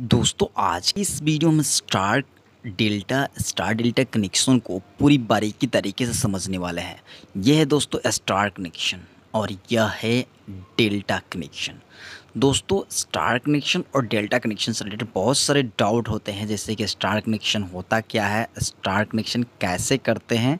दोस्तों आज इस वीडियो में star delta star delta connection को पूरी बारीकी तरीके से समझने वाले हैं यह है दोस्तों स्टार कनेक्शन और यह है डेल्टा कनेक्शन दोस्तों स्टार कनेक्शन और डेल्टा कनेक्शन से रिलेटेड बहुत सारे डाउट होते हैं जैसे कि स्टार कनेक्शन होता क्या है स्टार कनेक्शन कैसे करते हैं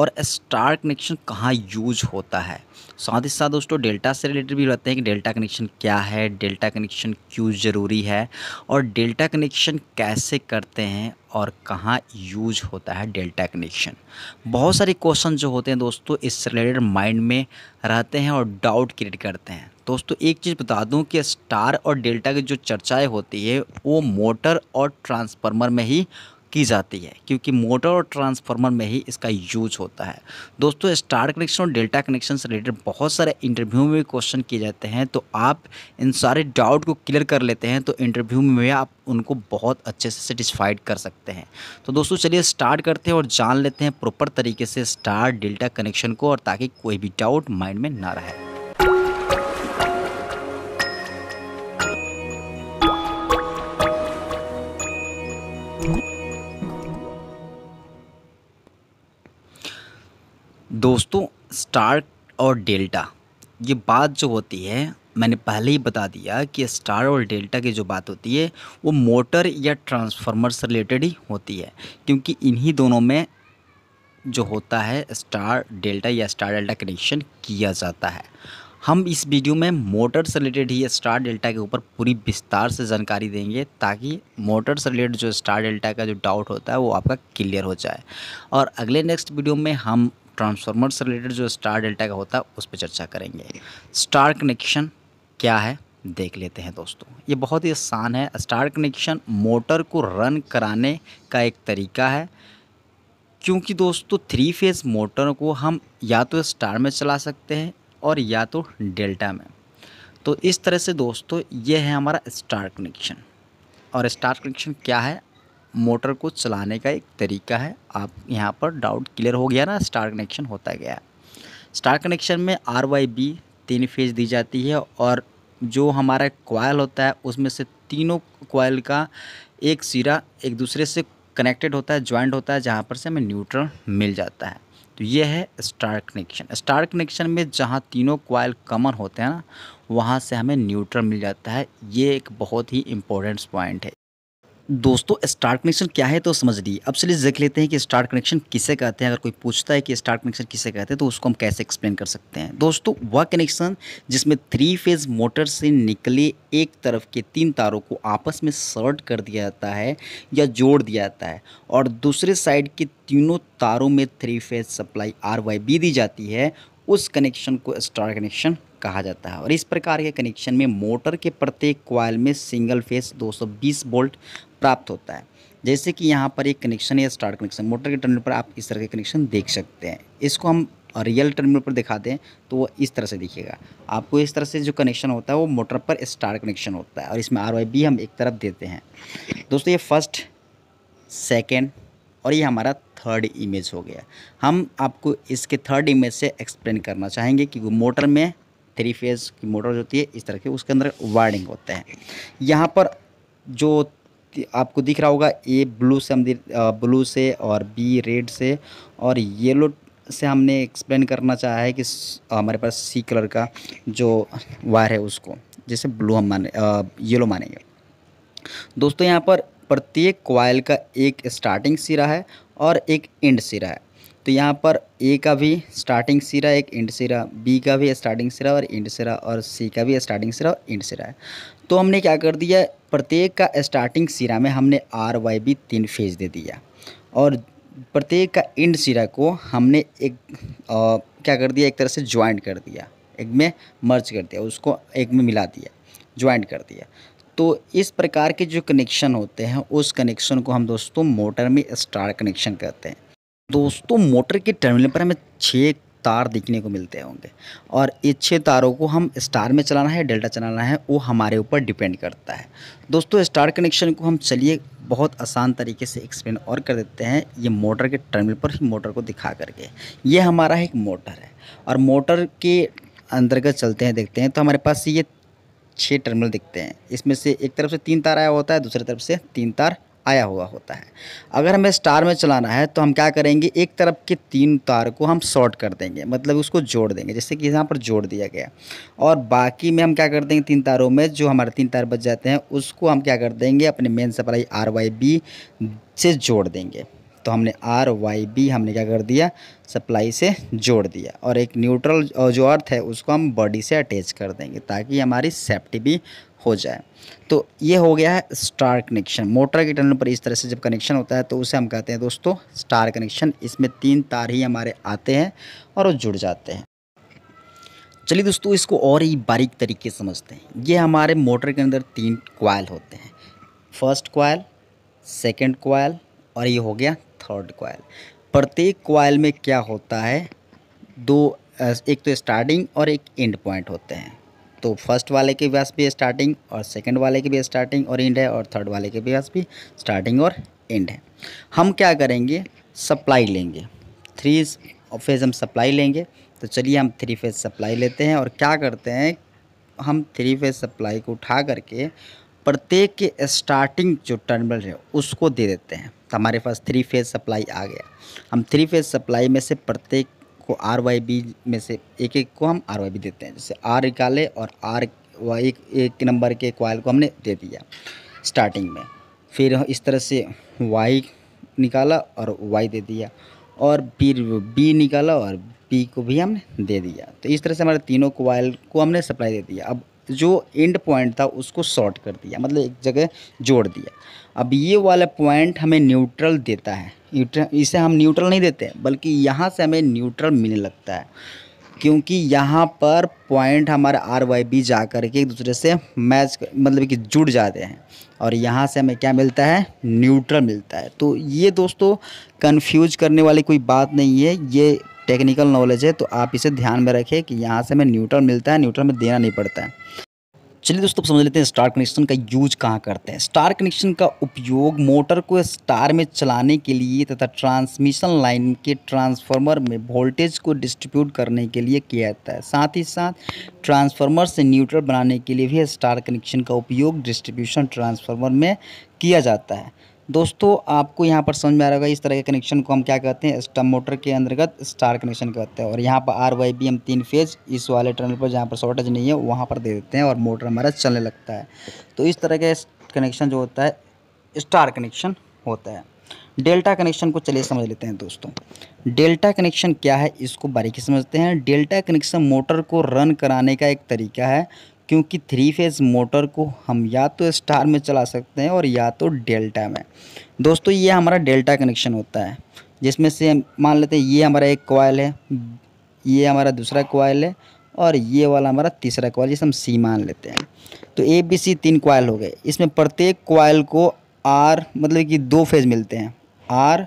और स्टार कनेक्शन कहाँ यूज होता है साथ ही साथ दोस्तों डेल्टा से रिलेटेड भी रहते हैं कि डेल्टा कनेक्शन क्या है डेल्टा कनेक्शन क्यों ज़रूरी है और डेल्टा कनेक्शन कैसे करते हैं और कहाँ यूज होता है डेल्टा कनेक्शन बहुत सारे क्वेश्चन जो होते हैं दोस्तों इससे रिलेटेड माइंड में रहते हैं और डाउट क्रिएट करते हैं दोस्तों एक चीज़ बता दूं कि स्टार और डेल्टा की जो चर्चाएं होती है वो मोटर और ट्रांसफार्मर में ही की जाती है क्योंकि मोटर और ट्रांसफार्मर में ही इसका यूज होता है दोस्तों स्टार कनेक्शन और डेल्टा कनेक्शन से रिलेटेड बहुत सारे इंटरव्यू में क्वेश्चन किए जाते हैं तो आप इन सारे डाउट को क्लियर कर लेते हैं तो इंटरव्यू में आप उनको बहुत अच्छे से सेटिस्फाइड कर सकते हैं तो दोस्तों चलिए स्टार्ट करते हैं और जान लेते हैं प्रॉपर तरीके से स्टार डेल्टा कनेक्शन को और ताकि कोई भी डाउट माइंड में ना रहे दोस्तों स्टार और डेल्टा ये बात जो होती है मैंने पहले ही बता दिया कि स्टार और डेल्टा की जो बात होती है वो मोटर या ट्रांसफार्मर से रिलेटेड ही होती है क्योंकि इन्हीं दोनों में जो होता है स्टार डेल्टा या स्टार डेल्टा कनेक्शन किया जाता है हम इस वीडियो में मोटर से रिलेटेड ही स्टार डेल्टा के ऊपर पूरी विस्तार से जानकारी देंगे ताकि मोटर से रिलेटेड जो स्टार डेल्टा का जो डाउट होता है वो आपका क्लियर हो जाए और अगले नेक्स्ट वीडियो में हम ट्रांसफार्मर से रिलेटेड जो स्टार डेल्टा का होता है उस पर चर्चा करेंगे स्टार कनेक्शन क्या है देख लेते हैं दोस्तों ये बहुत ही आसान है स्टार कनेक्शन मोटर को रन कराने का एक तरीका है क्योंकि दोस्तों थ्री फेज़ मोटर को हम या तो स्टार में चला सकते हैं और या तो डेल्टा में तो इस तरह से दोस्तों ये है हमारा स्टार कनेक्शन और स्टार कनेक्शन क्या है मोटर को चलाने का एक तरीका है आप यहाँ पर डाउट क्लियर हो गया ना स्टार कनेक्शन होता गया स्टार कनेक्शन में आर वाई बी तीन फेज दी जाती है और जो हमारा क्वाइल होता है उसमें से तीनों कोयल का एक सिरा एक दूसरे से कनेक्टेड होता है ज्वाइंट होता है जहाँ पर से हमें न्यूट्रल मिल जाता है तो ये है स्टार कनेक्शन स्टार कनेक्शन में जहाँ तीनों कोयल कमन होते हैं ना वहाँ से हमें न्यूट्रल मिल जाता है ये एक बहुत ही इम्पोर्टेंट पॉइंट है दोस्तों स्टार कनेक्शन क्या है तो समझ लीजिए अब चलिए देख लेते हैं कि स्टार कनेक्शन किसे कहते हैं अगर कोई पूछता है कि स्टार कनेक्शन किसे कहते हैं तो उसको हम कैसे एक्सप्लेन कर सकते हैं दोस्तों वह कनेक्शन जिसमें थ्री फेज मोटर से निकले एक तरफ के तीन तारों को आपस में शर्ट कर दिया जाता है या जोड़ दिया जाता है और दूसरे साइड के तीनों तारों में three phase supply R Y B दी जाती है उस कनेक्शन को स्टार कनेक्शन कहा जाता है और इस प्रकार के कनेक्शन में मोटर के प्रत्येक क्वाइल में सिंगल फेस 220 वोल्ट प्राप्त होता है जैसे कि यहाँ पर एक कनेक्शन है स्टार्ट कनेक्शन मोटर के टर्मिनल पर आप इस तरह के कनेक्शन देख सकते हैं इसको हम रियल टर्मिनल पर दिखाते हैं तो वो इस तरह से दिखेगा आपको इस तरह से जो कनेक्शन होता है वो मोटर पर स्टार कनेक्शन होता है और इसमें आर भी हम एक तरफ देते हैं दोस्तों ये फर्स्ट सेकेंड और ये हमारा थर्ड इमेज हो गया हम आपको इसके थर्ड इमेज से एक्सप्लेन करना चाहेंगे कि मोटर में थ्री फेज़ की मोटर होती है इस तरह के उसके अंदर वायरिंग होते हैं यहाँ पर जो आपको दिख रहा होगा ए ब्लू से हम ब्लू से और बी रेड से और येलो से हमने एक्सप्लेन करना चाहा है कि हमारे पास सी कलर का जो वायर है उसको जैसे ब्लू हम माने येलो मानेंगे दोस्तों यहाँ पर प्रत्येक क्वाइल का एक स्टार्टिंग सिरा है और एक एंड सिरा है तो यहाँ पर ए का भी स्टार्टिंग सिरा एक एंड सिरा बी का भी स्टार्टिंग सिरा और एंड सिरा और सी का भी स्टार्टिंग सिरा और एंड सिरा है तो हमने क्या कर दिया प्रत्येक का स्टार्टिंग सिरा में हमने आर वाई बी तीन फेज दे दिया और प्रत्येक का एंड सिरा को हमने एक आ, क्या कर दिया एक तरह से ज्वाइंट कर दिया एक में मर्ज कर दिया उसको एक में मिला दिया ज्वाइंट कर दिया तो इस प्रकार के जो कनेक्शन होते हैं उस कनेक्शन को हम दोस्तों मोटर में स्टार कनेक्शन कहते हैं दोस्तों मोटर के टर्मिनल पर हमें छः तार देखने को मिलते होंगे और ये छः तारों को हम स्टार में चलाना है डेल्टा चलाना है वो हमारे ऊपर डिपेंड करता है दोस्तों स्टार कनेक्शन को हम चलिए बहुत आसान तरीके से एक्सप्लेन और कर देते हैं ये मोटर के टर्मिनल पर ही मोटर को दिखा करके ये हमारा एक मोटर है और मोटर के अंतर्गत चलते हैं देखते हैं तो हमारे पास ये छः टर्मिनल दिखते हैं इसमें से एक तरफ से तीन तार आया होता है दूसरी तरफ से तीन तार आया हुआ होता है अगर हमें स्टार में चलाना है तो हम क्या करेंगे एक तरफ के तीन तार को हम शॉर्ट कर देंगे मतलब उसको जोड़ देंगे जैसे कि यहाँ पर जोड़ दिया गया और बाकी में हम क्या कर देंगे तीन तारों में जो हमारे तीन तार बच जाते हैं उसको हम क्या कर देंगे अपने main supply R Y B से जोड़ देंगे तो हमने आर वाई बी हमने क्या कर दिया सप्लाई से जोड़ दिया और एक न्यूट्रल जो अर्थ है उसको हम बॉडी से अटैच कर देंगे ताकि हमारी सेफ्टी भी हो जाए तो ये हो गया है स्टार कनेक्शन मोटर के टनल पर इस तरह से जब कनेक्शन होता है तो उसे हम कहते हैं दोस्तों स्टार कनेक्शन इसमें तीन तार ही हमारे आते हैं और वो जुड़ जाते हैं चलिए दोस्तों इसको और ही बारीक तरीके समझते हैं ये हमारे मोटर के अंदर तीन क्वाइल होते हैं फर्स्ट क्वाइल सेकेंड क्वाइल और ये हो गया थर्ड कॉयल प्रत्येक कॉयल में क्या होता है दो एक तो स्टार्टिंग और एक एंड पॉइंट होते हैं तो फर्स्ट वाले के व्यास भी स्टार्टिंग और सेकंड वाले के भी स्टार्टिंग और एंड है और थर्ड वाले के व्यास भी स्टार्टिंग और एंड है हम क्या करेंगे सप्लाई लेंगे थ्री फेज हम सप्लाई लेंगे तो चलिए हम थ्री फेज सप्लाई लेते हैं और क्या करते हैं हम थ्री फेज सप्लाई को उठा करके प्रत्येक के स्टार्टिंग जो टर्मिनल है उसको दे देते हैं हमारे पास थ्री फेज़ सप्लाई आ गया हम थ्री फेज़ सप्लाई में से प्रत्येक को आर वाई बी में से एक एक को हम आर वाई बी देते हैं जैसे आर निकाले और आर वाई एक, एक नंबर के क्वाइल को हमने दे दिया स्टार्टिंग में फिर इस तरह से वाई निकाला और वाई दे दिया और फिर बी निकाला और बी को भी हमने दे दिया तो इस तरह से हमारे तीनों क्वाइल को हमने सप्लाई दे दिया अब जो एंड पॉइंट था उसको शॉर्ट कर दिया मतलब एक जगह जोड़ दिया अब ये वाला पॉइंट हमें न्यूट्रल देता है इसे हम न्यूट्रल नहीं देते बल्कि यहाँ से हमें न्यूट्रल मिलने लगता है क्योंकि यहाँ पर पॉइंट हमारा आर वाई बी जा कर के एक दूसरे से मैच मतलब कि जुड़ जाते हैं और यहाँ से हमें क्या मिलता है न्यूट्रल मिलता है तो ये दोस्तों कंफ्यूज करने वाली कोई बात नहीं है ये टेक्निकल नॉलेज है तो आप इसे ध्यान में रखें कि यहाँ से हमें न्यूट्रल मिलता है न्यूट्रल में देना नहीं पड़ता है चलिए दोस्तों समझ लेते हैं स्टार कनेक्शन का यूज कहाँ करते हैं स्टार कनेक्शन का उपयोग मोटर को स्टार में चलाने के लिए तथा ट्रांसमिशन लाइन के ट्रांसफार्मर में वोल्टेज को डिस्ट्रीब्यूट करने के लिए किया जाता है साथ ही साथ ट्रांसफार्मर से न्यूट्रल बनाने के लिए भी स्टार कनेक्शन का उपयोग डिस्ट्रीब्यूशन ट्रांसफार्मर में किया जाता है दोस्तों आपको यहाँ पर समझ में आ रहा होगा इस तरह के कनेक्शन को हम क्या कहते हैं स्टम मोटर के अंतर्गत स्टार कनेक्शन कहते हैं और यहाँ पर आर वाई बी हम तीन फेज इस वाले टनल पर जहाँ पर शॉर्टेज नहीं है वहाँ पर दे देते हैं और मोटर हमारा चलने लगता है तो इस तरह के कनेक्शन जो होता है स्टार कनेक्शन होता है डेल्टा कनेक्शन को चलिए समझ लेते हैं दोस्तों डेल्टा कनेक्शन क्या है इसको बारीकी समझते हैं डेल्टा कनेक्शन मोटर को रन कराने का एक तरीका है क्योंकि थ्री फेज मोटर को हम या तो स्टार में चला सकते हैं और या तो डेल्टा में दोस्तों ये हमारा डेल्टा कनेक्शन होता है जिसमें से मान लेते हैं ये हमारा एक कोयल है ये हमारा दूसरा कोयल है और ये वाला हमारा तीसरा कोयल जिसे हम सी मान लेते हैं तो ए बी सी तीन कोयल हो गए इसमें प्रत्येक कोयल को आर मतलब कि दो फेज़ मिलते हैं आर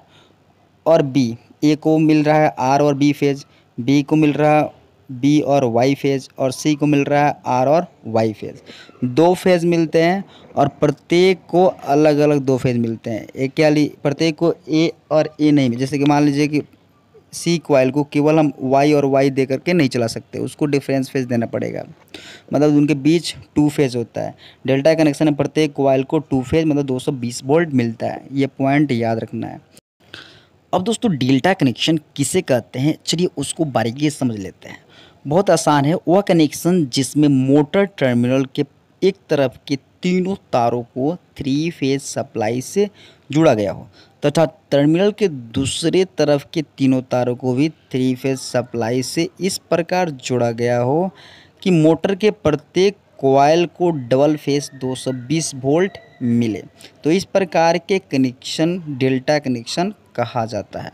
और बी ए को मिल रहा है आर और बी फेज़ बी को मिल रहा है बी और वाई फेज और सी को मिल रहा है आर और वाई फेज दो फेज मिलते हैं और प्रत्येक को अलग अलग दो फेज मिलते हैं एक क्या ली प्रत्येक को ए और ए नहीं जैसे कि मान लीजिए कि सी क्वाइल को केवल हम वाई और वाई दे करके नहीं चला सकते उसको डिफरेंस फेज देना पड़ेगा मतलब उनके बीच टू फेज होता है डेल्टा कनेक्शन में प्रत्येक क्वाइल को टू फेज मतलब 220 वोल्ट मिलता है ये पॉइंट याद रखना है अब दोस्तों डेल्टा कनेक्शन किसे कहते हैं चलिए उसको बारीकी समझ लेते हैं बहुत आसान है वह कनेक्शन जिसमें मोटर टर्मिनल के एक तरफ के तीनों तारों को थ्री फेज सप्लाई से जुड़ा गया हो तथा तो टर्मिनल के दूसरे तरफ के तीनों तारों को भी थ्री फेज सप्लाई से इस प्रकार जुड़ा गया हो कि मोटर के प्रत्येक कोयल को डबल फेस 220 वोल्ट मिले तो इस प्रकार के कनेक्शन डेल्टा कनेक्शन कहा जाता है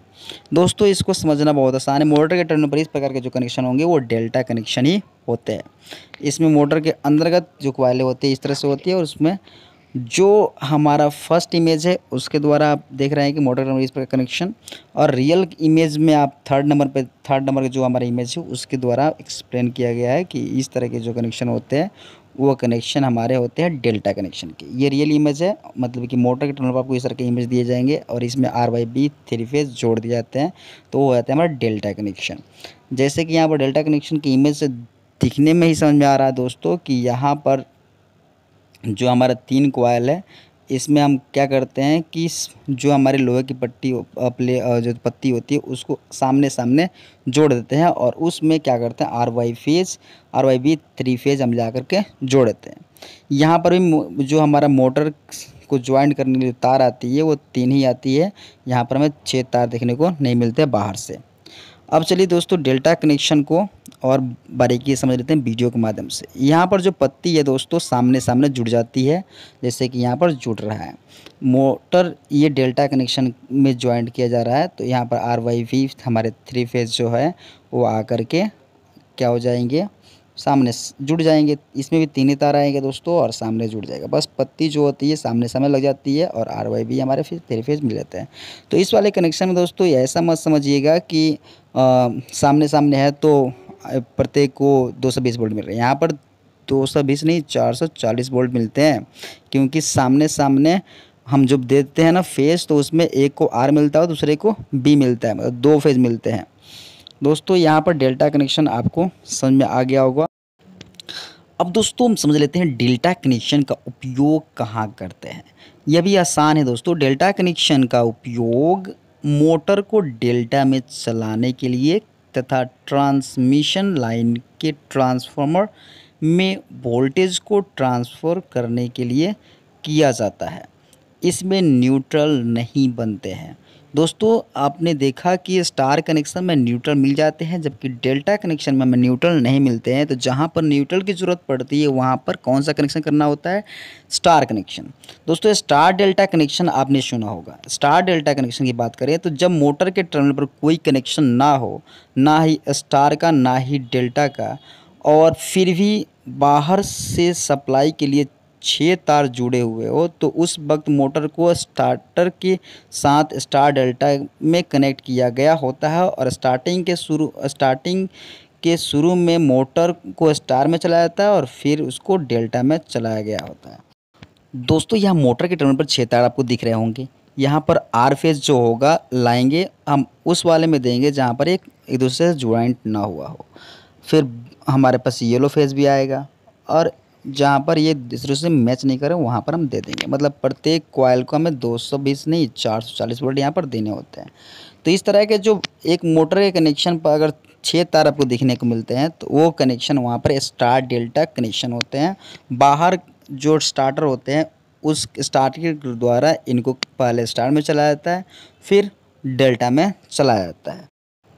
दोस्तों इसको समझना बहुत आसान है मोटर के टर्न पर इस प्रकार के जो कनेक्शन होंगे वो डेल्टा कनेक्शन ही होते हैं इसमें मोटर के अंतर्गत जो क्वाइलें होती है इस तरह से होती है और उसमें जो हमारा फर्स्ट इमेज है उसके द्वारा आप देख रहे हैं कि मोटर नंबर इस पर कनेक्शन और रियल इमेज में आप थर्ड नंबर पे थर्ड नंबर के जो हमारा इमेज है उसके द्वारा एक्सप्लेन किया गया है कि इस तरह के जो कनेक्शन होते हैं वो कनेक्शन हमारे होते हैं डेल्टा कनेक्शन के ये रियल इमेज है मतलब कि मोटर के टनल पर आपको इस तरह के इमेज दिए जाएंगे और इसमें R Y B three phase जोड़ दिए जाते हैं तो वो रहता है हमारा डेल्टा कनेक्शन जैसे कि यहाँ पर डेल्टा कनेक्शन की इमेज दिखने में ही समझ में आ रहा है दोस्तों कि यहाँ पर जो हमारा तीन कोयल है इसमें हम क्या करते हैं कि जो हमारे लोहे की पट्टी प्ले जो पत्ती होती है उसको सामने सामने जोड़ देते हैं और उसमें क्या करते हैं R Y phase R Y B three phase हम जा करके जोड़ देते हैं यहाँ पर भी जो हमारा मोटर को ज्वाइंट करने के लिए तार आती है वो तीन ही आती है यहाँ पर हमें छः तार देखने को नहीं मिलते बाहर से अब चलिए दोस्तों डेल्टा कनेक्शन को और बारीकी समझ लेते हैं वीडियो के माध्यम से यहाँ पर जो पत्ती है दोस्तों सामने सामने जुड़ जाती है जैसे कि यहाँ पर जुड़ रहा है मोटर ये डेल्टा कनेक्शन में ज्वाइंट किया जा रहा है तो यहाँ पर आर वाई वी हमारे थ्री फेज जो है वो आकर के क्या हो जाएंगे सामने जुड़ जाएंगे इसमें भी तीन ही तार आएंगे दोस्तों और सामने जुड़ जाएगा बस पत्ती जो होती है सामने समय लग जाती है और आर वाई भी हमारे फिर थ्री फेज मिल जाते हैं तो इस वाले कनेक्शन में दोस्तों ऐसा मत समझिएगा कि आ, सामने सामने है तो प्रत्येक को दो सौ बीस वोल्ट मिल रहे हैं यहाँ पर दो सौ बीस नहीं चार सौ चालीस वोल्ट मिलते हैं क्योंकि सामने सामने हम जब देते हैं ना फेज तो उसमें एक को आर मिलता है और दूसरे को बी मिलता है मतलब दो फेज मिलते हैं दोस्तों यहाँ पर डेल्टा कनेक्शन आपको समझ में आ गया होगा अब दोस्तों हम समझ लेते हैं डेल्टा कनेक्शन का उपयोग कहाँ करते हैं यह भी आसान है दोस्तों डेल्टा कनेक्शन का उपयोग मोटर को डेल्टा में चलाने के लिए तथा ट्रांसमिशन लाइन के ट्रांसफार्मर में वोल्टेज को ट्रांसफ़र करने के लिए किया जाता है इसमें न्यूट्रल नहीं बनते हैं दोस्तों आपने देखा कि स्टार कनेक्शन में न्यूट्रल मिल जाते हैं जबकि डेल्टा कनेक्शन में हमें न्यूट्रल नहीं मिलते हैं तो जहाँ पर न्यूट्रल की ज़रूरत पड़ती है वहाँ पर कौन सा कनेक्शन करना होता है स्टार कनेक्शन दोस्तों स्टार डेल्टा कनेक्शन आपने सुना होगा स्टार डेल्टा कनेक्शन की बात करें तो जब मोटर के टर्मिनल पर कोई कनेक्शन ना हो ना ही स्टार का ना ही डेल्टा का और फिर भी बाहर से सप्लाई के लिए छः तार जुड़े हुए हो तो उस वक्त मोटर को स्टार्टर के साथ स्टार डेल्टा में कनेक्ट किया गया होता है और स्टार्टिंग के शुरू स्टार्टिंग के शुरू में मोटर को स्टार में चलाया जाता है और फिर उसको डेल्टा में चलाया गया होता है दोस्तों यहाँ मोटर के टर्मिनल पर छः तार आपको दिख रहे होंगे यहाँ पर आर फेज जो होगा लाएंगे हम उस वाले में देंगे जहाँ पर एक एक दूसरे से ज्वाइंट ना हुआ हो फिर हमारे पास येलो फेज भी आएगा और जहाँ पर ये दूसरे से मैच नहीं करें वहाँ पर हम दे देंगे मतलब प्रत्येक कॉयल को हमें 220 नहीं 440 वोल्ट यहाँ पर देने होते हैं तो इस तरह के जो एक मोटर के कनेक्शन पर अगर छः तार आपको देखने को मिलते हैं तो वो कनेक्शन वहाँ पर स्टार डेल्टा कनेक्शन होते हैं बाहर जो स्टार्टर होते हैं उस स्टार्ट के द्वारा इनको पहले स्टार में चलाया जाता है फिर डेल्टा में चलाया जाता है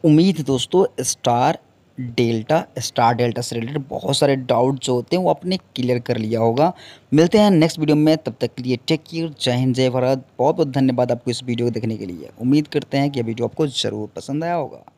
उम्मीद दोस्तों स्टार डेल्टा स्टार डेल्टा से रिलेटेड बहुत सारे डाउट जो होते हैं वो आपने क्लियर कर लिया होगा मिलते हैं नेक्स्ट वीडियो में तब तक के लिए टेक केयर जय हिंद जय भारत बहुत बहुत धन्यवाद आपको इस वीडियो को देखने के लिए उम्मीद करते हैं कि यह वीडियो आपको ज़रूर पसंद आया होगा